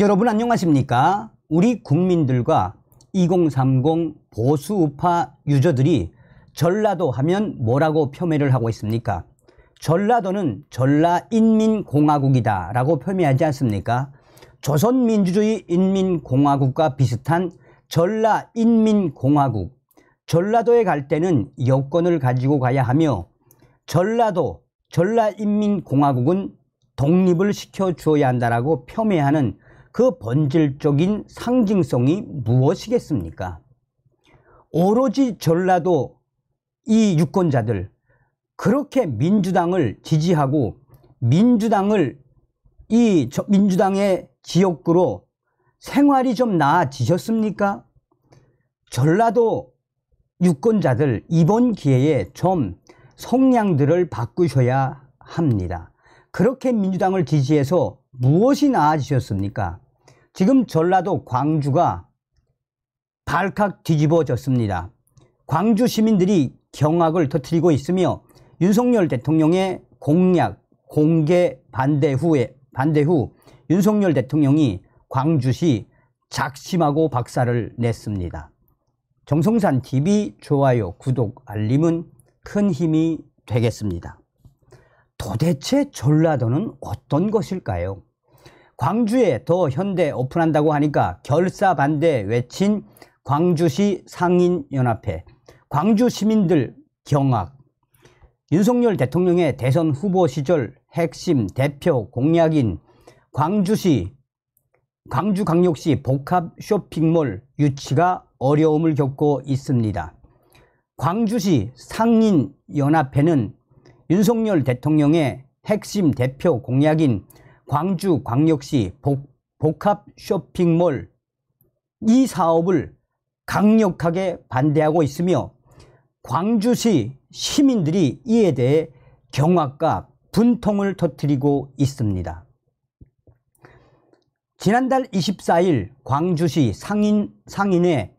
여러분 안녕하십니까? 우리 국민들과 2030 보수 우파 유저들이 전라도 하면 뭐라고 폄훼를 하고 있습니까? 전라도는 전라인민공화국이다 라고 폄훼하지 않습니까? 조선민주주의 인민공화국과 비슷한 전라인민공화국 전라도에 갈 때는 여권을 가지고 가야 하며 전라도 전라인민공화국은 독립을 시켜주어야 한다라고 폄훼하는 그 본질적인 상징성이 무엇이겠습니까? 오로지 전라도 이 유권자들 그렇게 민주당을 지지하고 민주당을 이 민주당의 지역구로 생활이 좀 나아지셨습니까? 전라도 유권자들 이번 기회에 좀 성향들을 바꾸셔야 합니다. 그렇게 민주당을 지지해서 무엇이 나아지셨습니까? 지금 전라도 광주가 발칵 뒤집어졌습니다. 광주 시민들이 경악을 터뜨리고 있으며 윤석열 대통령의 공약 공개 반대 후에 반대 후 윤석열 대통령이 광주시 작심하고 박살을 냈습니다. 정성산 TV 좋아요, 구독, 알림은 큰 힘이 되겠습니다. 도대체 전라도는 어떤 것일까요? 광주에 더 현대 오픈한다고 하니까 결사반대 외친 광주시 상인연합회, 광주 시민들 경악, 윤석열 대통령의 대선 후보 시절 핵심 대표 공약인 광주시, 광주광역시 복합 쇼핑몰 유치가 어려움을 겪고 있습니다. 광주시 상인연합회는 윤석열 대통령의 핵심 대표 공약인 광주 광역시 복, 복합 쇼핑몰 이 사업을 강력하게 반대하고 있으며 광주시 시민들이 이에 대해 경악과 분통을 터뜨리고 있습니다. 지난달 24일 광주시 상인, 상인회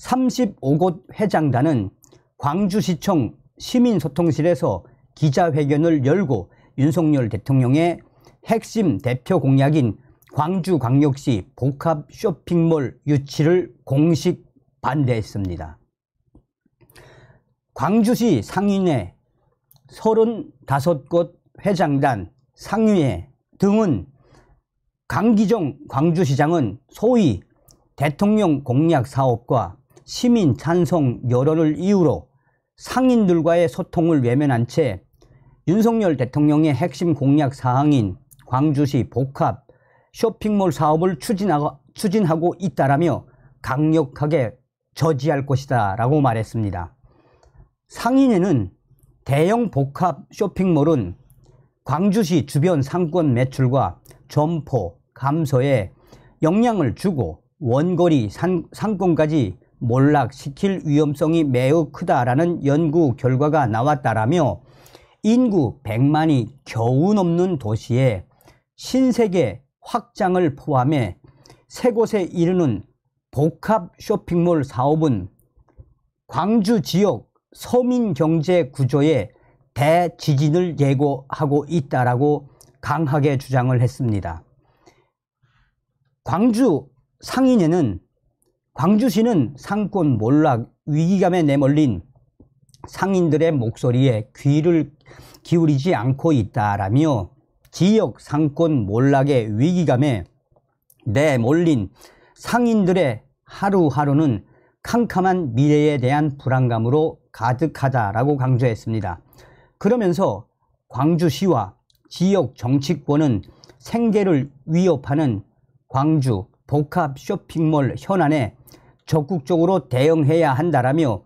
35곳 회장단은 광주시청 시민소통실에서 기자회견을 열고 윤석열 대통령의 핵심 대표 공약인 광주광역시 복합 쇼핑몰 유치를 공식 반대했습니다. 광주시 상인회 35곳 회장단 상위회 등은 강기정 광주시장은 소위 대통령 공약 사업과 시민 찬성 여론을 이유로 상인들과의 소통을 외면한 채 윤석열 대통령의 핵심 공약 사항인 광주시 복합 쇼핑몰 사업을 추진하고, 추진하고 있다라며 강력하게 저지할 것이다 라고 말했습니다. 상인회는 대형 복합 쇼핑몰은 광주시 주변 상권 매출과 점포 감소에 영향을 주고 원거리 상, 상권까지 몰락시킬 위험성이 매우 크다라는 연구 결과가 나왔다라며 인구 100만이 겨우 넘는 도시에 신세계 확장을 포함해 세 곳에 이르는 복합 쇼핑몰 사업은 광주 지역 서민 경제 구조에 대지진을 예고하고 있다라고 강하게 주장을 했습니다. 광주 상인회는 광주시는 상권 몰락 위기감에 내몰린 상인들의 목소리에 귀를 기울이지 않고 있다라며 지역 상권 몰락의 위기감에 내몰린 상인들의 하루하루는 캄캄한 미래에 대한 불안감으로 가득하다라고 강조했습니다. 그러면서 광주시와 지역 정치권은 생계를 위협하는 광주 복합 쇼핑몰 현안에 적극적으로 대응해야 한다라며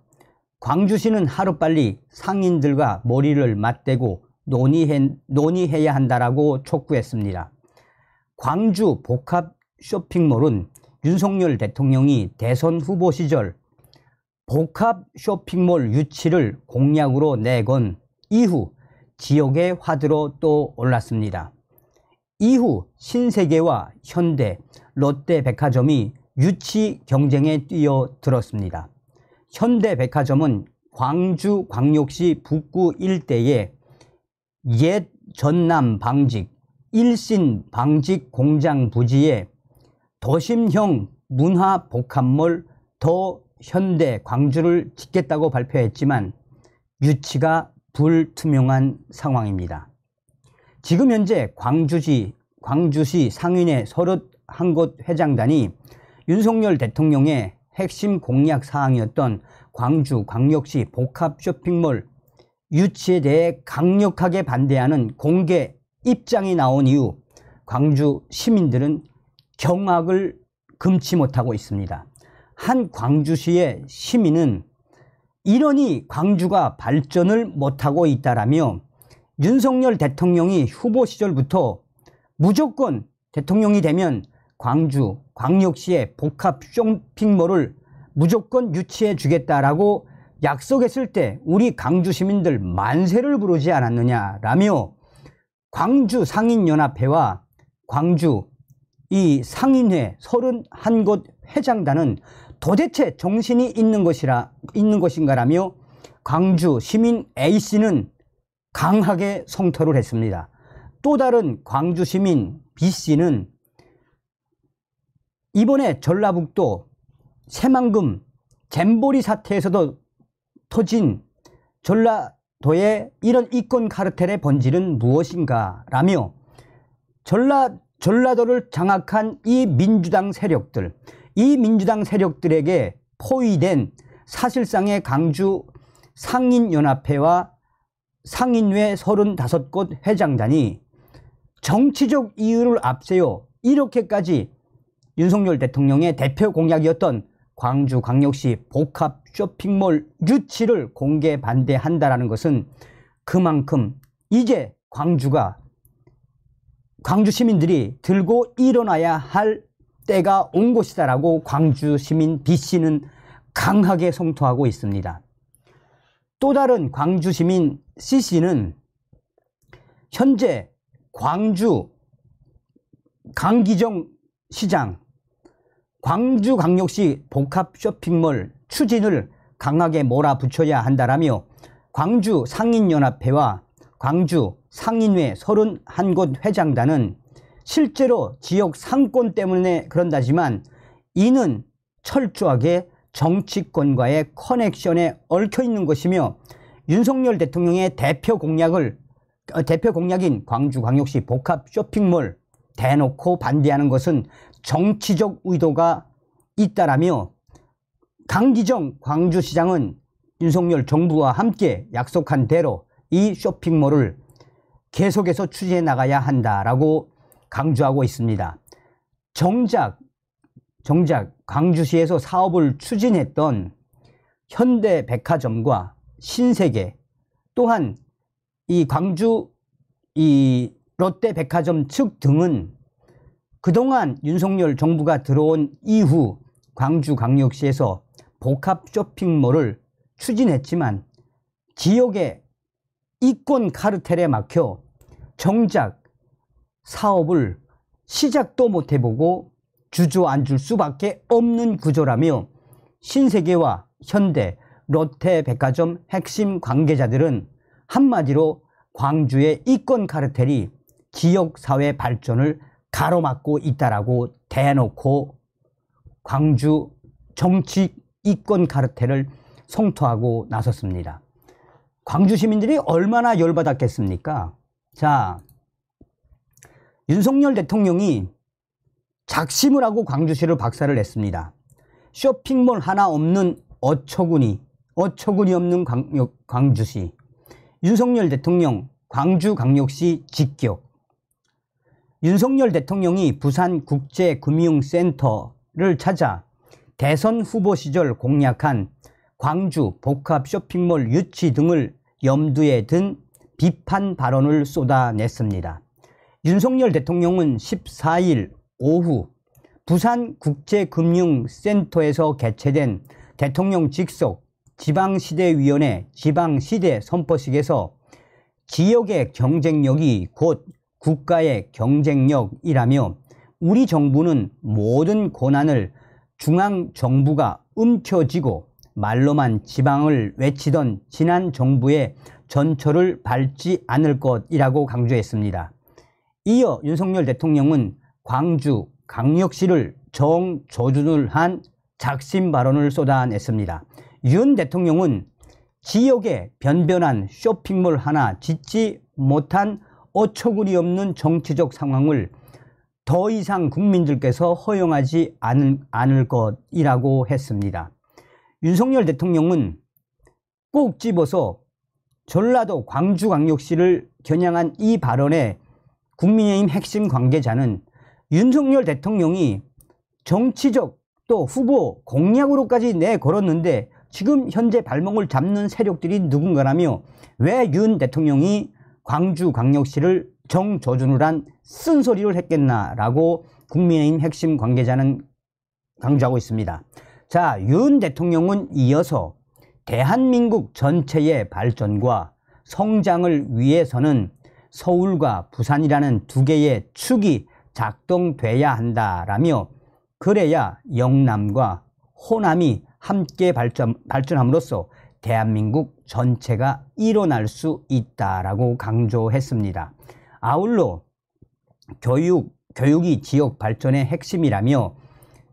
광주시는 하루빨리 상인들과 머리를 맞대고 논의해, 논의해야 한다라고 촉구했습니다. 광주 복합 쇼핑몰은 윤석열 대통령이 대선 후보 시절 복합 쇼핑몰 유치를 공약으로 내건 이후 지역의 화두로 또 올랐습니다. 이후 신세계와 현대, 롯데백화점이 유치 경쟁에 뛰어들었습니다. 현대백화점은 광주광역시 북구 일대에 옛 전남 방직 일신 방직 공장 부지에 도심형 문화 복합몰 더 현대 광주를 짓겠다고 발표했지만 유치가 불투명한 상황입니다. 지금 현재 광주시, 광주시 상인의 3한곳 회장단이 윤석열 대통령의 핵심 공약 사항이었던 광주 광역시 복합 쇼핑몰 유치에 대해 강력하게 반대하는 공개 입장이 나온 이후 광주 시민들은 경악을 금치 못하고 있습니다. 한 광주시의 시민은 이러니 광주가 발전을 못하고 있다라며 윤석열 대통령이 후보 시절부터 무조건 대통령이 되면 광주 광역시의 복합 쇼핑몰을 무조건 유치해 주겠다라고 약속했을 때 우리 광주 시민들 만세를 부르지 않았느냐라며 광주 상인연합회와 광주 이 상인회 31곳 회장단은 도대체 정신이 있는 것이라 있는 것인가라며 광주 시민 A씨는 강하게 성토를 했습니다. 또 다른 광주 시민 B씨는 이번에 전라북도 새만금 잼보리 사태에서도 터진 전라도의 이런 이권 카르텔의 본질은 무엇인가 라며 전라, 전라도를 장악한 이 민주당 세력들 이 민주당 세력들에게 포위된 사실상의 강주 상인연합회와 상인회 35곳 회장단이 정치적 이유를 앞세워 이렇게까지 윤석열 대통령의 대표 공약이었던 광주광역시 복합 쇼핑몰 유치를 공개 반대한다라는 것은 그만큼 이제 광주가 광주 시민들이 들고 일어나야 할 때가 온 것이다라고 광주 시민 B 씨는 강하게 성토하고 있습니다. 또 다른 광주 시민 C 씨는 현재 광주 강기정 시장 광주광역시 복합 쇼핑몰 추진을 강하게 몰아붙여야 한다라며 광주 상인연합회와 광주 상인회 31곳 회장단은 실제로 지역 상권 때문에 그런다지만 이는 철저하게 정치권과의 커넥션에 얽혀 있는 것이며 윤석열 대통령의 대표 공약을 어, 대표 공약인 광주광역시 복합 쇼핑몰 대놓고 반대하는 것은 정치적 의도가 있다라며 강기정 광주시장은 윤석열 정부와 함께 약속한 대로 이 쇼핑몰을 계속해서 추진해 나가야 한다라고 강조하고 있습니다. 정작 정작 광주시에서 사업을 추진했던 현대백화점과 신세계 또한 이 광주 이 롯데백화점 측 등은 그동안 윤석열 정부가 들어온 이후 광주광역시에서 복합 쇼핑몰을 추진했지만 지역의 이권 카르텔에 막혀 정작 사업을 시작도 못 해보고 주저앉을 수밖에 없는 구조라며 신세계와 현대, 롯데백화점 핵심 관계자들은 한마디로 광주의 이권 카르텔이 지역사회 발전을 가로막고 있다라고 대놓고 광주 정치 이권 카르텔을송토하고 나섰습니다. 광주 시민들이 얼마나 열받았겠습니까? 자, 윤석열 대통령이 작심을 하고 광주시를 박살을 냈습니다. 쇼핑몰 하나 없는 어처구니, 어처구니 없는 광 광주시. 윤석열 대통령, 광주광역시 직격. 윤석열 대통령이 부산 국제금융센터를 찾아 대선 후보 시절 공약한 광주 복합 쇼핑몰 유치 등을 염두에 든 비판 발언을 쏟아냈습니다. 윤석열 대통령은 14일 오후 부산 국제금융센터에서 개최된 대통령 직속 지방시대위원회 지방시대 선포식에서 지역의 경쟁력이 곧 국가의 경쟁력이라며 우리 정부는 모든 권한을 중앙 정부가 움켜쥐고 말로만 지방을 외치던 지난 정부의 전철을 밟지 않을 것이라고 강조했습니다. 이어 윤석열 대통령은 광주 강력시를 정조준을한 작심 발언을 쏟아냈습니다. 윤 대통령은 지역에 변변한 쇼핑몰 하나 짓지 못한 어처구니 없는 정치적 상황을 더 이상 국민들께서 허용하지 않을, 않을 것이라고 했습니다. 윤석열 대통령은 꼭 집어서 전라도 광주광역시를 겨냥한 이 발언에 국민의힘 핵심 관계자는 윤석열 대통령이 정치적 또 후보 공약으로까지 내걸었는데 지금 현재 발목을 잡는 세력들이 누군가라며 왜 윤 대통령이 광주광역시를 정저준을 한 쓴소리를 했겠나라고 국민의힘 핵심 관계자는 강조하고 있습니다. 자, 윤 대통령은 이어서 대한민국 전체의 발전과 성장을 위해서는 서울과 부산이라는 두 개의 축이 작동돼야 한다라며 그래야 영남과 호남이 함께 발전, 발전함으로써 대한민국 전체가 일어날 수 있다라고 강조했습니다. 아울러 교육, 교육이 지역 발전의 핵심이라며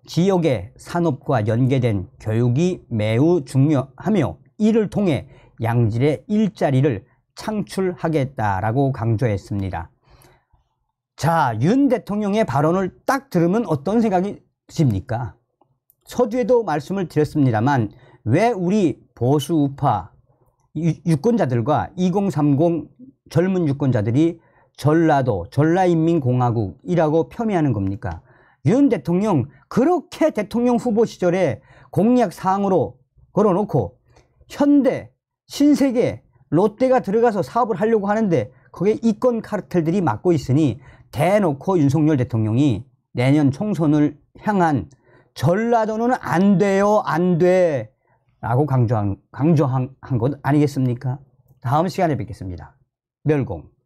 지역의 산업과 연계된 교육이 매우 중요하며 이를 통해 양질의 일자리를 창출하겠다라고 강조했습니다. 자, 윤 대통령의 발언을 딱 들으면 어떤 생각이 드십니까? 서두에도 말씀을 드렸습니다만 왜 우리 보수 우파 유권자들과 2030 젊은 유권자들이 전라도 전라인민공화국이라고 폄훼하는 겁니까? 윤 대통령 그렇게 대통령 후보 시절에 공약 사항으로 걸어놓고 현대 신세계 롯데가 들어가서 사업을 하려고 하는데 거기에 이권 카르텔들이 맡고 있으니 대놓고 윤석열 대통령이 내년 총선을 향한 전라도는 안 돼요 안돼 라고 강조한, 강조한 것 아니겠습니까? 다음 시간에 뵙겠습니다. 멸공.